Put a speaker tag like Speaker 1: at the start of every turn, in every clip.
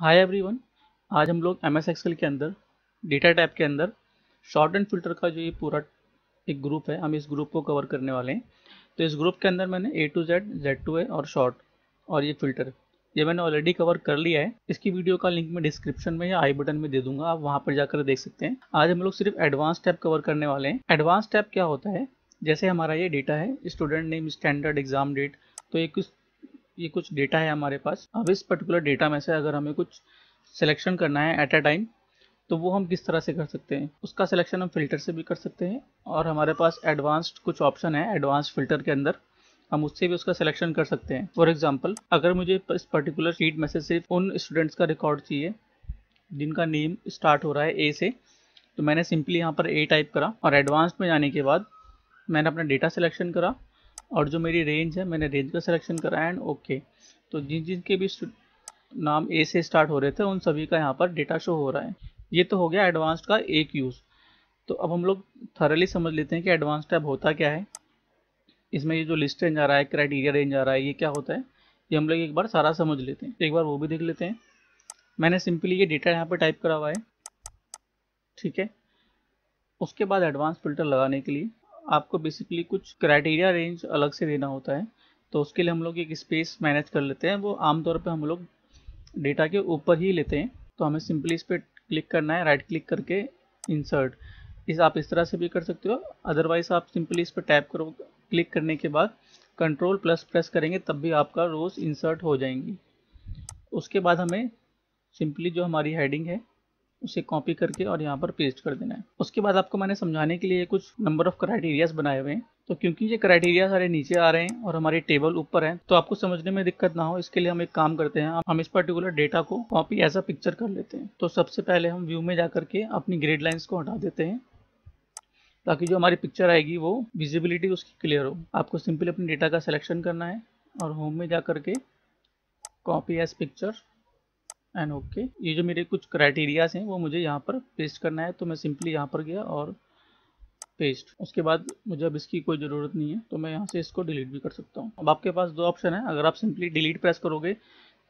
Speaker 1: Hi everyone आज हम लोग एम एस एक्सेल के अंदर डेटा टैब के अंदर शॉर्ट एंड फिल्टर का जो ये पूरा एक ग्रुप है हम इस ग्रुप को कवर करने वाले हैं तो इस ग्रुप के अंदर मैंने A to Z Z to A और शॉर्ट और ये फिल्टर ये मैंने ऑलरेडी कवर कर लिया है इसकी वीडियो का लिंक मैं डिस्क्रिप्शन में या आई बटन में दे दूंगा आप वहाँ पर जाकर देख सकते हैं आज हम लोग सिर्फ एडवांस टैप कवर करने वाले हैं एडवांस टैप क्या होता है जैसे हमारा ये डेटा है student name standard exam date तो ये कुछ ये कुछ डेटा है हमारे पास अब इस पर्टिकुलर डेटा में से अगर हमें कुछ सिलेक्शन करना है एट अ टाइम तो वो हम किस तरह से कर सकते हैं उसका सिलेक्शन हम फिल्टर से भी कर सकते हैं और हमारे पास एडवांस्ड कुछ ऑप्शन है एडवांस फिल्टर के अंदर हम उससे भी उसका सिलेक्शन कर सकते हैं फॉर एग्जाम्पल अगर मुझे इस पर्टिकुलर शीट में से सिर्फ उन स्टूडेंट्स का रिकॉर्ड चाहिए जिनका नेम स्टार्ट हो रहा है ए से तो मैंने सिंपली यहाँ पर ए टाइप करा और एडवांस में जाने के बाद मैंने अपना डेटा सिलेक्शन करा और जो मेरी रेंज है मैंने रेंज का सिलेक्शन करा एंड ओके तो जिन जिन के भी नाम ए से स्टार्ट हो रहे थे उन सभी का यहाँ पर डेटा शो हो रहा है ये तो हो गया एडवांस्ड का एक यूज़ तो अब हम लोग थरली समझ लेते हैं कि एडवांस टैब होता क्या है इसमें ये जो लिस्ट रेंज आ रहा है क्राइटेरिया रेंज आ रहा है ये क्या होता है ये हम लोग एक बार सारा समझ लेते हैं एक बार वो भी देख लेते हैं मैंने सिंपली ये डेटा यहाँ पर टाइप करा हुआ है ठीक है उसके बाद एडवांस फिल्टर लगाने के लिए आपको बेसिकली कुछ क्राइटेरिया रेंज अलग से देना होता है तो उसके लिए हम लोग एक स्पेस मैनेज कर लेते हैं वो आमतौर पर हम लोग डेटा के ऊपर ही लेते हैं तो हमें सिंपली इस पर क्लिक करना है राइट क्लिक करके इंसर्ट इस आप इस तरह से भी कर सकते हो अदरवाइज आप सिंपली इस पर टैप करो क्लिक करने के बाद कंट्रोल प्लस प्रेस करेंगे तब भी आपका रोज़ इंसर्ट हो जाएंगी उसके बाद हमें सिंपली जो हमारी हेडिंग है उसे कॉपी करके और यहाँ पर पेस्ट कर देना है उसके बाद आपको मैंने समझाने के लिए कुछ नंबर ऑफ क्राइटेरियाज बनाए हुए हैं तो क्योंकि ये क्राइटेरिया सारे नीचे आ रहे हैं और हमारी टेबल ऊपर है तो आपको समझने में दिक्कत ना हो इसके लिए हम एक काम करते हैं हम इस पर्टिकुलर डेटा को कॉपी एज अ पिक्चर कर लेते हैं तो सबसे पहले हम व्यू में जा करके अपनी ग्रेड लाइन्स को हटा देते हैं ताकि जो हमारी पिक्चर आएगी वो विजिबिलिटी उसकी क्लियर हो आपको सिंपली अपने डेटा का सिलेक्शन करना है और होम में जा करके copy as picture and okay okay. ये जो मेरे कुछ क्राइटेरियाज हैं वो मुझे यहाँ पर पेस्ट करना है तो मैं सिंपली यहाँ पर गया और पेस्ट उसके बाद मुझे अब इसकी कोई ज़रूरत नहीं है तो मैं यहाँ से इसको डिलीट भी कर सकता हूँ अब आपके पास दो ऑप्शन है अगर आप सिंपली डिलीट प्रेस करोगे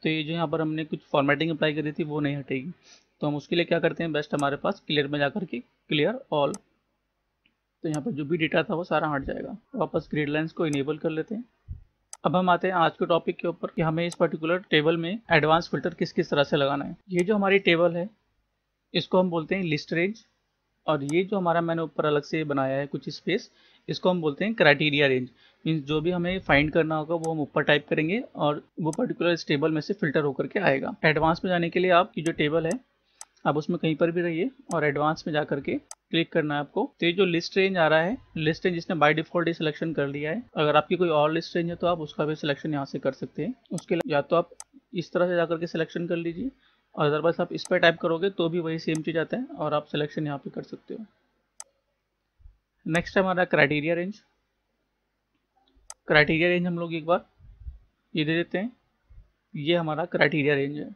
Speaker 1: तो ये जो यहाँ पर हमने कुछ फॉर्मेटिंग अप्लाई करी थी वो नहीं हटेगी तो हम उसके लिए क्या करते हैं बेस्ट हमारे पास क्लियर में जा करके क्लियर ऑल तो यहाँ पर जो भी डेटा था वो सारा हट जाएगा वापस ग्रेड लाइन्स को इनेबल कर लेते हैं अब हम आते हैं आज के टॉपिक के ऊपर कि हमें इस पर्टिकुलर टेबल में एडवांस फिल्टर किस किस तरह से लगाना है ये जो हमारी टेबल है इसको हम बोलते हैं लिस्ट रेंज और ये जो हमारा मैंने ऊपर अलग से बनाया है कुछ स्पेस इसको हम बोलते हैं क्राइटेरिया रेंज मीन्स जो भी हमें फाइंड करना होगा वो हम ऊपर टाइप करेंगे और वो पर्टिकुलर इस टेबल में से फिल्टर होकर के आएगा एडवांस में जाने के लिए आपकी जो टेबल है आप उसमें कहीं पर भी रहिए और एडवांस में जा करके क्लिक करना है आपको तो ये जो लिस्ट रेंज आ रहा है लिस्ट रेंज जिसने बाय डिफॉल्ट ये सिलेक्शन कर लिया है अगर आपकी कोई और लिस्ट रेंज है तो आप उसका भी सिलेक्शन यहाँ से कर सकते हैं उसके लिए या तो आप इस तरह से जाकर के सिलेक्शन कर लीजिए और अदरवाइज आप इस पर टाइप करोगे तो भी वही सेम चीज़ आता है और आप सिलेक्शन यहाँ पे कर सकते हो नेक्स्ट है हमारा क्राइटेरिया रेंज क्राइटेरिया रेंज हम लोग एक बार ये दे देते हैं ये हमारा क्राइटेरिया रेंज है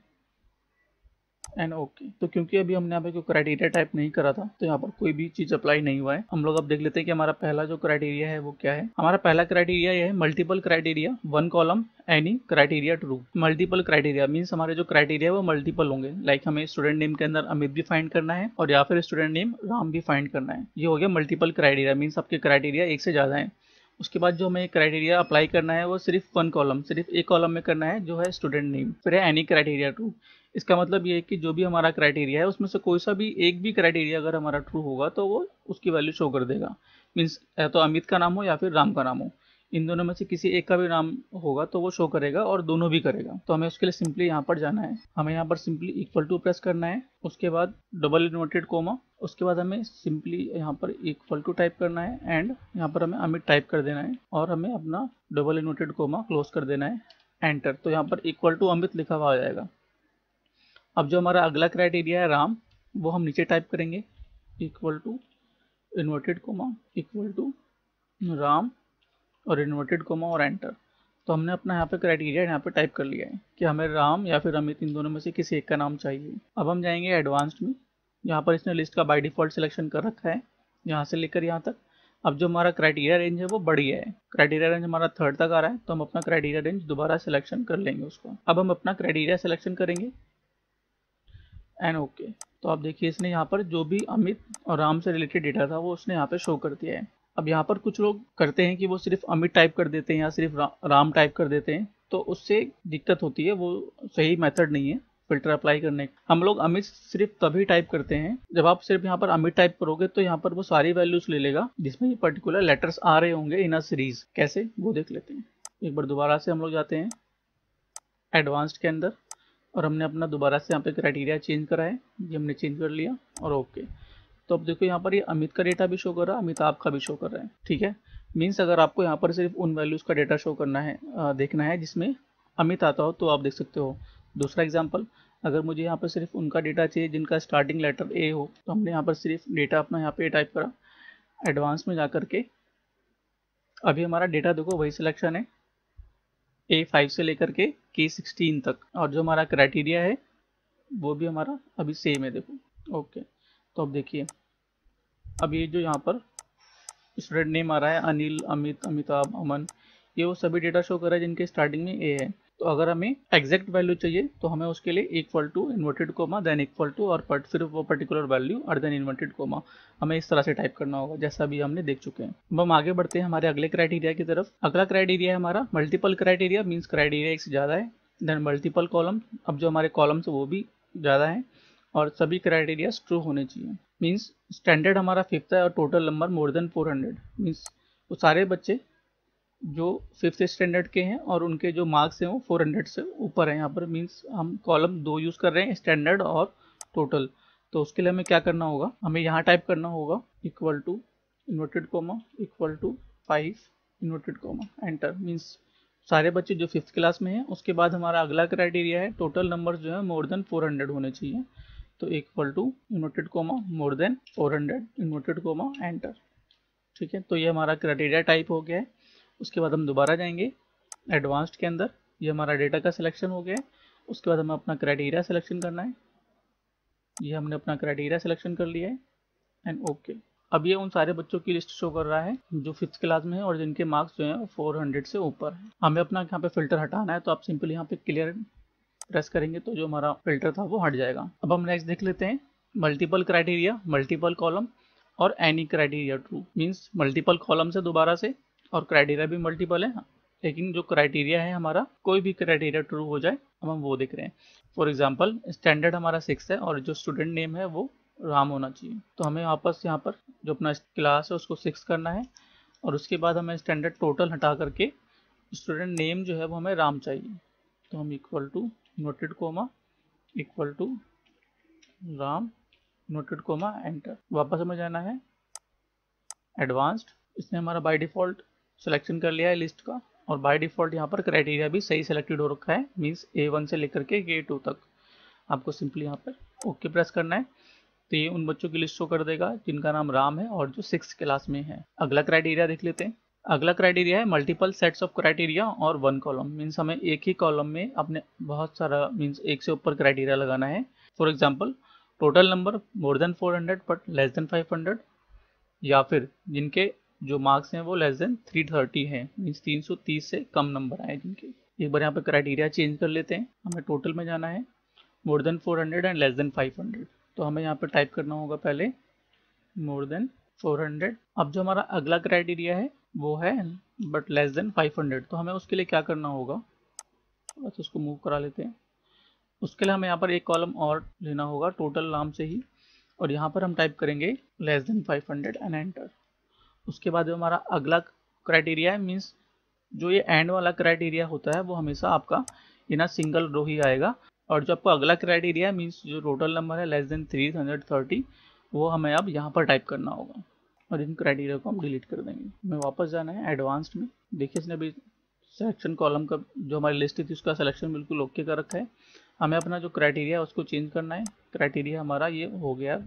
Speaker 1: एंड ओके तो क्योंकि अभी हमने यहाँ पे कोई क्राइटेरिया टाइप नहीं करा था तो यहाँ पर कोई भी चीज अप्लाई नहीं हुआ है हम लोग अब देख लेते हैं कि हमारा पहला जो क्राइटेरिया है वो क्या है हमारा पहला क्राइटेरिया है multiple criteria one column any criteria true multiple criteria means हमारे जो क्राइटेरिया है वो मल्टीपल होंगे लाइक like हमें स्टूडेंट नेम के अंदर अमित भी फाइंड करना है और या फिर स्टूडेंट नेम राम भी फाइंड करना है ये हो गया मल्टीपल क्राइटेरिया मीन्स आपके क्राइटेरिया एक से ज़्यादा है उसके बाद जो हमें क्राइटेरिया अप्लाई करना है वो सिर्फ वन कॉलम सिर्फ एक कॉलम में करना है जो है स्टूडेंट नेम फिर है एनी क्राइटेरिया टू इसका मतलब ये है कि जो भी हमारा क्राइटेरिया है उसमें से कोई सा भी एक भी क्राइटेरिया अगर हमारा ट्रू होगा तो वो उसकी वैल्यू शो कर देगा मीन्स या तो अमित का नाम हो या फिर राम का नाम हो इन दोनों में से किसी एक का भी नाम होगा तो वो शो करेगा और दोनों भी करेगा तो हमें उसके लिए सिंपली यहाँ पर जाना है हमें यहाँ पर सिंपली इक्वल टू प्रेस करना है उसके बाद डबल इन्वर्टेड कोमा उसके बाद हमें सिंपली यहाँ पर इक्वल टू टाइप करना है एंड यहाँ पर हमें अमित टाइप कर देना है और हमें अपना डबल इन्वर्टेड कोमा क्लोज कर देना है एंटर तो यहाँ पर इक्वल टू अमित लिखा हुआ आ जाएगा अब जो हमारा अगला क्राइटेरिया है राम वो हम नीचे टाइप करेंगे equal to inverted comma equal to Ram और इन्वर्टेड कोमा और एंटर तो हमने अपना यहाँ पे क्राइटेरिया यहाँ पे टाइप कर लिया है कि हमें राम या फिर अमित इन दोनों में से किसी एक का नाम चाहिए अब हम जाएंगे एडवांस्ड में यहाँ पर इसने लिस्ट का बाई डिफ़ॉल्ट सिलेक्शन कर रखा है यहाँ से लेकर यहाँ तक अब जो हमारा क्राइटेरिया रेंज है वो बड़ी है क्राइटेरिया रेंज हमारा थर्ड तक आ रहा है तो हम अपना क्राइटेरिया रेंज दोबारा सिलेक्शन कर लेंगे उसको अब हम अपना क्राइटेरिया सिलेक्शन करेंगे एंड ओके तो आप देखिए इसने यहाँ पर जो भी अमित और राम से रिलेटेड डेटा था वो उसने यहाँ पर शो कर दिया है अब यहाँ पर कुछ लोग करते हैं कि वो सिर्फ अमित टाइप कर देते हैं या सिर्फ रा, राम टाइप कर देते हैं तो उससे दिक्कत होती है वो सही मेथड नहीं है फिल्टर अप्लाई करने हम लोग अमित सिर्फ तभी टाइप करते हैं जब आप सिर्फ यहाँ पर अमित टाइप करोगे तो यहाँ पर वो सारी वैल्यूज ले लेगा जिसमें ये पर्टिकुलर लेटर्स आ रहे होंगे इन अ सीरीज कैसे वो देख लेते हैं एक बार दोबारा से हम लोग जाते हैं एडवांस्ड के अंदर और हमने अपना दोबारा से यहाँ पे क्राइटेरिया चेंज करा है ये हमने चेंज कर लिया और ओके तो अब देखो यहाँ पर ये अमित का डेटा भी शो कर रहा है अमिताभ का भी शो कर रहा है ठीक है मीन्स अगर आपको यहाँ पर सिर्फ उन वैल्यूज़ का डेटा शो करना है देखना है जिसमें अमित आता हो तो आप देख सकते हो दूसरा एग्जाम्पल अगर मुझे यहाँ पर सिर्फ उनका डेटा चाहिए जिनका स्टार्टिंग लेटर ए हो तो हमने यहाँ पर सिर्फ डेटा अपना यहाँ पे टाइप करा एडवांस में जा करके अभी हमारा डेटा देखो वही सिलेक्शन है ए फाइव से लेकर के के सिक्सटीन तक और जो हमारा क्राइटेरिया है वो भी हमारा अभी सेम है देखो ओके तो अब देखिए अब ये जो यहाँ पर स्टूडेंट नेम आ रहा है अनिल अमित अमिताभ अमन ये वो सभी डेटा शो कर रहा है जिनके स्टार्टिंग में ए है तो अगर हमें एग्जैक्ट वैल्यू चाहिए तो हमें उसके लिए equal to inverted comma then equal to और फिर वो पर्टिकुलर वैल्यू और देन इन्वर्टेड कोमा हमें इस तरह से टाइप करना होगा जैसा भी हमने देख चुके हैं अब हम आगे बढ़ते हैं हमारे अगले क्राइटेरिया की तरफ अगला क्राइटेरिया है हमारा मल्टीपल क्राइटेरिया मीन्स क्राइटेरिया एक से ज़्यादा है देन मल्टीपल कॉलम अब जो हमारे कॉलम्स वो भी ज़्यादा है और सभी क्राइटेरिया ट्रू होने चाहिए मीन्स स्टैंडर्ड हमारा फिफ्थ है और total number more than four hundred means वो सारे बच्चे जो फिफ्थ स्टैंडर्ड के हैं और उनके जो मार्क्स हैं वो फोर हंड्रेड से ऊपर हैं यहाँ पर मीन्स हम कॉलम दो यूज़ कर रहे हैं स्टैंडर्ड और टोटल तो उसके लिए हमें क्या करना होगा हमें यहाँ टाइप करना होगा equal to inverted comma equal to five inverted comma enter means सारे बच्चे जो फिफ्थ क्लास में हैं उसके बाद हमारा अगला क्राइटेरिया है टोटल नंबर जो है मोर देन हंड्रेड होने चाहिए तो equal to inverted comma more than four hundred inverted comma enter ठीक है तो ये हमारा क्राइटेरिया टाइप हो गया है उसके बाद हम दोबारा जाएंगे एडवांस्ड के अंदर ये हमारा डेटा का सिलेक्शन हो गया है उसके बाद हमें अपना क्राइटेरिया सिलेक्शन करना है ये हमने अपना क्राइटेरिया सिलेक्शन कर लिया है एंड ओके okay. अब ये उन सारे बच्चों की लिस्ट शो कर रहा है जो फिफ्थ क्लास में है और जिनके मार्क्स जो हैं फोर हंड्रेड से ऊपर है हमें अपना यहाँ पे फिल्टर हटाना है तो आप सिंपल यहाँ पे क्लियर प्रेस करेंगे तो जो हमारा फिल्टर था वो हट जाएगा अब हम नेक्स्ट देख लेते हैं मल्टीपल क्राइटेरिया मल्टीपल कॉलम और any criteria true means multiple column से दोबारा से और क्राइटेरिया भी मल्टीपल है लेकिन जो क्राइटेरिया है हमारा कोई भी क्राइटेरिया ट्रू हो जाए हम हम वो देख रहे हैं फॉर एग्जाम्पल स्टैंडर्ड हमारा सिक्स है और जो स्टूडेंट नेम है वो राम होना चाहिए तो हमें वापस यहाँ पर जो अपना क्लास है उसको सिक्स करना है और उसके बाद हमें स्टैंडर्ड टोटल हटा करके स्टूडेंट नेम जो है वो हमें राम चाहिए तो हम equal to inverted comma equal to Ram inverted comma enter वापस हमें जाना है एडवांस्ड इसमें हमारा बाय डिफ़ॉल्ट सिलेक्शन कर लिया है लिस्ट का और बाय डिफॉल्ट यहाँ पर क्राइटेरिया भी सही सिलेक्टेड हो रखा है मीन्स ए वन से लेकर के ए टू तक आपको सिंपली यहाँ पर ओके okay प्रेस करना है तो ये उन बच्चों की लिस्ट शो कर देगा जिनका नाम राम है और जो सिक्स क्लास में है अगला क्राइटेरिया देख लेते हैं अगला क्राइटेरिया है मल्टीपल सेट्स ऑफ क्राइटेरिया और वन कॉलम मीन्स हमें एक ही कॉलम में अपने बहुत सारा मीन्स एक से ऊपर क्राइटेरिया लगाना है for example total number more than 400 but less than 500 या फिर जिनके जो मार्क्स हैं वो लेस देन 330 थर्टी है मीन्स तीन से कम नंबर आए जिनके एक बार यहाँ पे क्राइटेरिया चेंज कर लेते हैं हमें टोटल में जाना है more than 400 hundred and less than 500 तो हमें यहाँ पे टाइप करना होगा पहले मोर देन 400 अब जो हमारा अगला क्राइटेरिया है वो है बट लेस देन 500 तो हमें उसके लिए क्या करना होगा बस उसको मूव करा लेते हैं उसके लिए हमें यहाँ पर एक कॉलम और लेना होगा टोटल नाम से ही और यहाँ पर हम टाइप करेंगे less than five and enter उसके बाद हमारा अगला क्राइटेरिया है मीन्स जो ये एंड वाला क्राइटेरिया होता है वो हमेशा आपका ये ना सिंगल रो ही आएगा और जो आपका अगला क्राइटेरिया मीन्स जो टोटल नंबर है less than three hundred thirty वो हमें अब यहाँ पर टाइप करना होगा और इन क्राइटेरिया को हम डिलीट कर देंगे हमें वापस जाना है एडवांस्ड में देखिए इसने अभी सेलेक्शन कॉलम का जो हमारी लिस्ट थी उसका सिलेक्शन बिल्कुल ओके कर रखा है हमें अपना जो क्राइटेरिया है उसको चेंज करना है क्राइटेरिया हमारा ये हो गया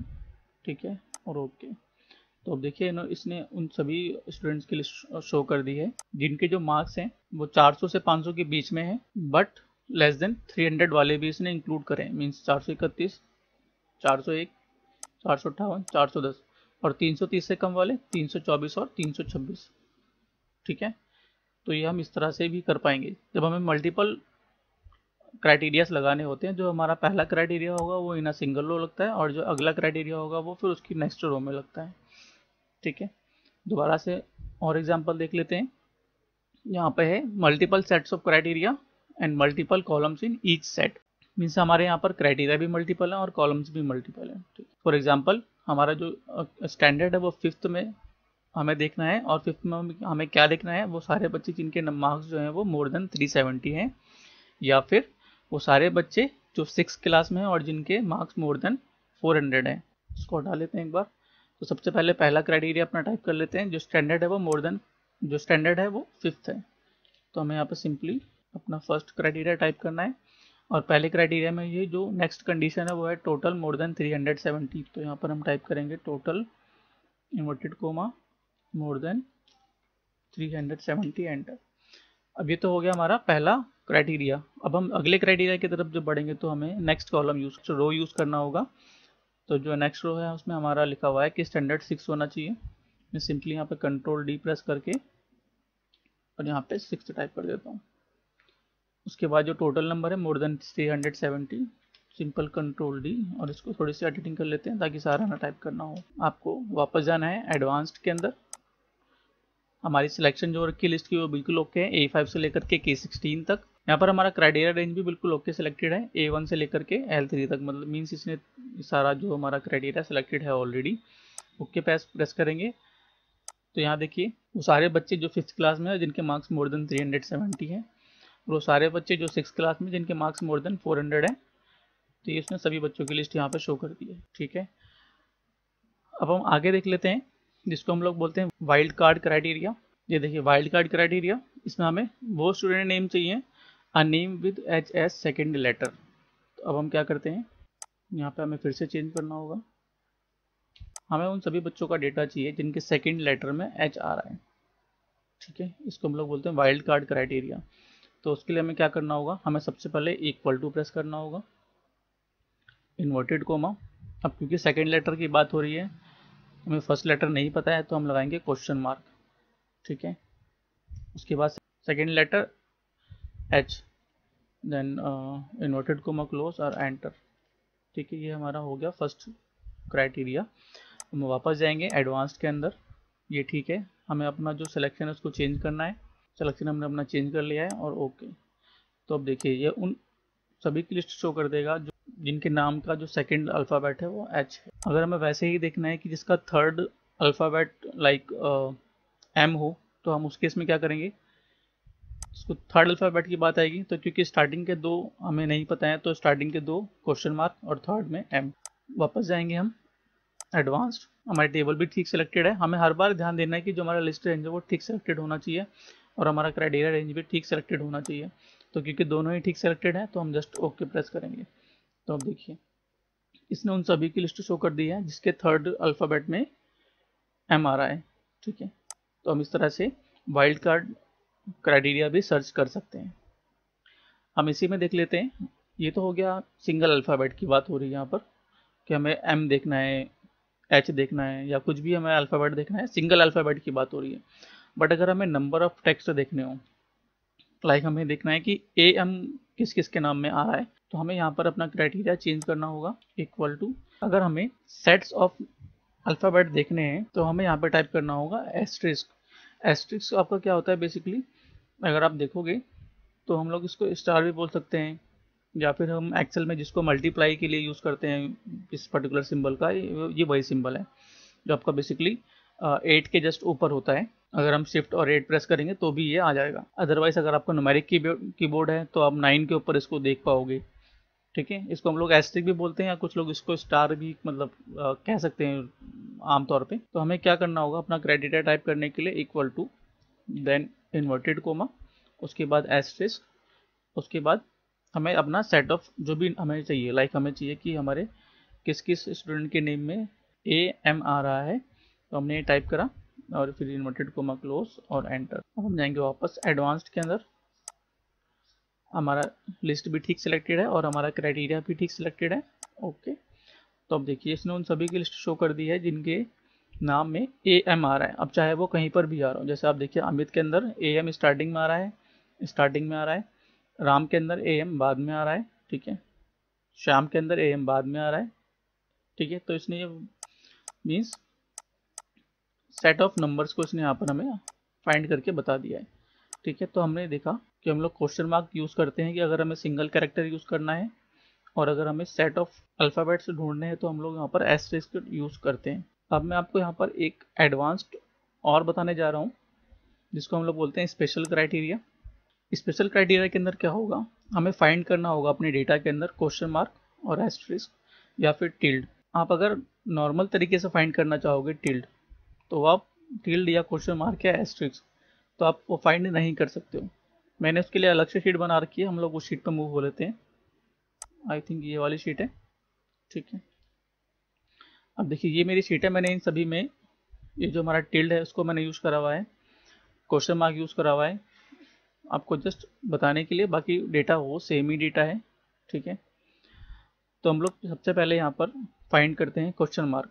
Speaker 1: ठीक है और ओके तो अब देखिए ना इसने उन सभी स्टूडेंट्स के लिए शो कर दी है जिनके जो मार्क्स हैं वो 400 से 500 के बीच में है बट लेस देन 300 वाले भी इसने इंक्लूड करें मीन्स चार सौ इकतीस चार सौ एक चार सौ अट्ठावन चार सौ दस और 330 से कम वाले 324 और 326 ठीक है तो ये हम इस तरह से भी कर पाएंगे जब हमें मल्टीपल क्राइटेरियाज लगाने होते हैं जो हमारा पहला क्राइटेरिया होगा वो इन सिंगल रो लगता है और जो अगला क्राइटेरिया होगा वो फिर उसकी नेक्स्ट रो में लगता है ठीक है दोबारा से और एग्जाम्पल देख लेते हैं यहाँ पे है multiple sets of criteria and multiple columns in each set means हमारे यहाँ पर क्राइटेरिया भी मल्टीपल है और कॉलम्स भी मल्टीपल है फॉर एग्जाम्पल हमारा जो स्टैंडर्ड है वो फिफ्थ में हमें देखना है और फिफ्थ में हमें क्या देखना है वो सारे बच्चे जिनके मार्क्स जो हैं वो मोर देन 370 हैं या फिर वो सारे बच्चे जो सिक्स क्लास में हैं और जिनके मार्क्स मोर देन 400 हैं उसको हटा लेते हैं एक बार तो सबसे पहले पहला क्राइटेरिया अपना टाइप कर लेते हैं जो स्टैंडर्ड है वो मोर देन जो स्टैंडर्ड है वो फिफ्थ है तो हमें यहाँ पर सिंपली अपना फर्स्ट क्राइटेरिया टाइप करना है और पहले क्राइटेरिया में ये जो नेक्स्ट कंडीशन है वो है टोटल मोर देन 370 तो यहाँ पर हम टाइप करेंगे total inverted comma more than 370 enter अब ये तो हो गया हमारा पहला क्राइटेरिया अब हम अगले क्राइटेरिया की तरफ जब बढ़ेंगे तो हमें next column use row use करना होगा तो जो नेक्स्ट रो है उसमें हमारा लिखा हुआ है कि स्टैंडर्ड सिक्स होना चाहिए मैं सिंपली यहाँ पे कंट्रोल डी प्रेस करके और यहाँ पे सिक्स टाइप कर देता हूँ उसके बाद जो टोटल नंबर है more than three hundred seventy simple control D और इसको थोड़ी सी एडिटिंग कर लेते हैं ताकि सारा ना टाइप करना हो आपको वापस जाना है एडवांस्ड के अंदर हमारी सिलेक्शन जो रखी लिस्ट की वो बिल्कुल ओके है ए फाइव से लेकर के के सिक्सटीन तक यहाँ पर हमारा क्राइटेरिया रेंज भी बिल्कुल ओके सिलेक्टेड है ए वन से लेकर के एल थ्री तक मतलब मीन्स इसने सारा जो हमारा क्राइटेरिया सिलेक्टेड है ऑलरेडी ओके पैस प्रेस करेंगे तो यहाँ देखिए वो सारे बच्चे जो फिफ्थ क्लास में है जिनके marks more than three hundred seventy है और वो सारे बच्चे जो सिक्स क्लास में जिनके marks more than four hundred है तो ये उसने सभी बच्चों की लिस्ट यहाँ पर शो कर दी है ठीक है अब हम आगे देख लेते हैं जिसको हम लोग बोलते हैं वाइल्ड कार्ड क्राइटेरिया ये देखिए वाइल्ड कार्ड क्राइटेरिया इसमें हमें वो स्टूडेंट नेम चाहिए a name with H as second letter तो अब हम क्या करते हैं यहाँ पे हमें फिर से चेंज करना होगा हमें उन सभी बच्चों का डेटा चाहिए जिनके सेकेंड लेटर में एच आ रहा है ठीक है इसको हम लोग बोलते हैं वाइल्ड कार्ड क्राइटेरिया तो उसके लिए हमें क्या करना होगा हमें सबसे पहले इक्वल टू प्रेस करना होगा इन्वर्टेड कोमा अब क्योंकि सेकेंड लेटर की बात हो रही है हमें फर्स्ट लेटर नहीं पता है तो हम लगाएंगे क्वेश्चन मार्क ठीक है उसके बाद second letter H then inverted को क्लोज और एंटर ठीक है ये हमारा हो गया फर्स्ट क्राइटेरिया हम वापस जाएंगे एडवांस्ड के अंदर ये ठीक है हमें अपना जो सिलेक्शन है उसको चेंज करना है सिलेक्शन हमने अपना चेंज कर लिया है और ओके तो अब देखिए ये उन सभी की लिस्ट शो कर देगा जो जिनके नाम का जो सेकंड अल्फ़ाबेट है वो एच है अगर हमें वैसे ही देखना है कि जिसका थर्ड अल्फ़ाबेट लाइक एम हो तो हम उस केस में क्या करेंगे इसको थर्ड अल्फ़ाबेट की बात आएगी तो क्योंकि स्टार्टिंग के दो हमें नहीं पता है तो स्टार्टिंग के दो क्वेश्चन मार्क और थर्ड में एम वापस जाएंगे हम एडवांस्ड हमारी टेबल भी ठीक सेलेक्टेड है हमें हर बार ध्यान देना है कि जो हमारा लिस्ट रेंज है वो ठीक सेलेक्टेड होना चाहिए और हमारा क्राइटेरिया रेंज भी ठीक सेलेक्टेड होना चाहिए तो क्योंकि दोनों ही ठीक सेलेक्टेड है तो हम जस्ट ओके प्रेस करेंगे तो अब देखिए इसने उन सभी की लिस्ट शो कर दी है जिसके थर्ड अल्फ़ाबेट में एम आ रहा है ठीक है तो हम इस तरह से वाइल्ड कार्ड क्राइटेरिया भी सर्च कर सकते हैं हम इसी में देख लेते हैं ये तो हो गया सिंगल अल्फ़ाबेट की बात हो रही है यहाँ पर कि हमें एम देखना है एच देखना है या कुछ भी हमें अल्फ़ाबेट देखना है सिंगल अल्फ़ाबेट की बात हो रही है बट अगर हमें नंबर ऑफ टेक्स्ट देखने हो लाइक हमें देखना है कि ए एम किस किस के नाम में आ रहा है तो हमें यहाँ पर अपना क्राइटेरिया चेंज करना होगा इक्वल टू अगर हमें सेट्स ऑफ अल्फ़ाबेट देखने हैं तो हमें यहाँ पर टाइप करना होगा एस्ट्रिस्क एस्ट्रिक्स आपका क्या होता है बेसिकली अगर आप देखोगे तो हम लोग इसको स्टार भी बोल सकते हैं या फिर हम एक्सेल में जिसको मल्टीप्लाई के लिए यूज़ करते हैं इस पर्टिकुलर सिंबल का ये वही सिंबल है जो आपका बेसिकली एट के जस्ट ऊपर होता है अगर हम शिफ्ट और एट प्रेस करेंगे तो भी ये आ जाएगा अदरवाइज अगर आपका नुमेरिक बोर्ड है तो आप नाइन के ऊपर इसको देख पाओगे ठीक है इसको हम लोग एस्टिक भी बोलते हैं या कुछ लोग इसको स्टार भी मतलब आ, कह सकते हैं आमतौर पर तो हमें क्या करना होगा अपना क्रेडिटर टाइप करने के लिए equal to then inverted comma उसके बाद एस्ट्रिस उसके बाद हमें अपना सेट ऑफ जो भी हमें चाहिए लाइक हमें चाहिए कि हमारे किस किस स्टूडेंट के नेम में ए एम आ रहा है तो हमने ये टाइप करा और फिर इन्वर्टेड कोमा क्लोज और एंटर अब हम जाएंगे वापस एडवांस्ड के अंदर हमारा लिस्ट भी ठीक सिलेक्टेड है और हमारा क्राइटेरिया भी ठीक सिलेक्टेड है ओके तो अब देखिए इसने उन सभी की लिस्ट शो कर दी है जिनके नाम में ए एम आ रहा है अब चाहे वो कहीं पर भी आ रहा हो जैसे आप देखिए अमित के अंदर ए एम स्टार्टिंग में आ रहा है स्टार्टिंग में आ रहा है राम के अंदर ए एम बाद में आ रहा है ठीक है श्याम के अंदर ए एम बाद में आ रहा है ठीक है तो इसने ये मीन्स सेट ऑफ नंबर्स को इसने यहाँ पर हमें फाइंड करके बता दिया है ठीक है तो हमने देखा कि हम लोग क्वेश्चन मार्क यूज़ करते हैं कि अगर हमें सिंगल कैरेक्टर यूज़ करना है और अगर हमें सेट ऑफ अल्फ़ाबेट्स ढूंढने हैं तो हम लोग यहाँ पर एस यूज़ करते हैं अब मैं आपको यहाँ पर एक एडवांस्ड और बताने जा रहा हूँ जिसको हम लोग बोलते हैं स्पेशल क्राइटेरिया स्पेशल क्राइटेरिया के अंदर क्या होगा हमें फाइंड करना होगा अपने डेटा के अंदर क्वेश्चन मार्क और एस्ट्रिस्क या फिर टिल्ड आप अगर नॉर्मल तरीके से फाइंड करना चाहोगे टिल्ड तो आप टिल्ड या क्वेश्चन मार्क या एस्ट्रिक्स तो आप वो फाइंड नहीं कर सकते हो मैंने उसके लिए अलग से शीट बना रखी है हम लोग उस शीट पर मूव हो लेते हैं आई थिंक ये वाली शीट है ठीक है अब देखिए ये मेरी सीटें मैंने इन सभी में ये जो हमारा टिल्ड है उसको मैंने यूज़ करा हुआ है क्वेश्चन मार्क यूज़ करा हुआ है आपको जस्ट बताने के लिए बाकी डेटा वो सेम ही डेटा है ठीक है तो हम लोग सबसे पहले यहाँ पर फाइंड करते हैं क्वेश्चन मार्क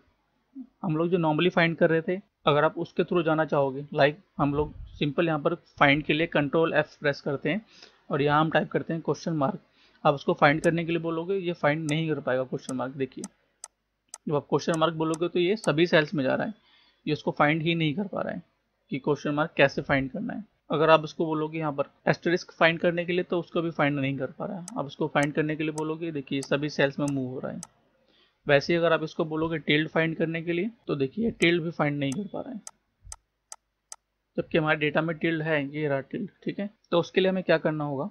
Speaker 1: हम लोग जो नॉर्मली फाइंड कर रहे थे अगर आप उसके थ्रू जाना चाहोगे लाइक like, हम लोग सिंपल यहाँ पर फाइंड के लिए कंट्रोल एफ प्रेस करते हैं और यहाँ हम टाइप करते हैं क्वेश्चन मार्क आप उसको फाइंड करने के लिए बोलोगे ये फाइंड नहीं कर पाएगा क्वेश्चन मार्क देखिए जब आप क्वेश्चन मार्क बोलोगे तो ये सभी सेल्स में जा रहा है ये उसको फाइंड ही नहीं कर पा रहा है कि क्वेश्चन मार्क कैसे फाइंड करना है अगर आप उसको बोलोगे यहाँ पर एस्टरिस्क फाइंड करने के लिए तो उसको भी फाइंड नहीं कर पा रहा है आप उसको फाइंड करने के लिए बोलोगे देखिए सभी सेल्स में मूव हो रहा है वैसे ही अगर आप इसको बोलोगे टेल्ड फाइंड करने के लिए तो देखिए टेल्ड भी फाइंड नहीं कर पा रहा है जबकि हमारे डेटा में टिल्ड है ये रहा टिल्ड ठीक है तो उसके लिए हमें क्या करना होगा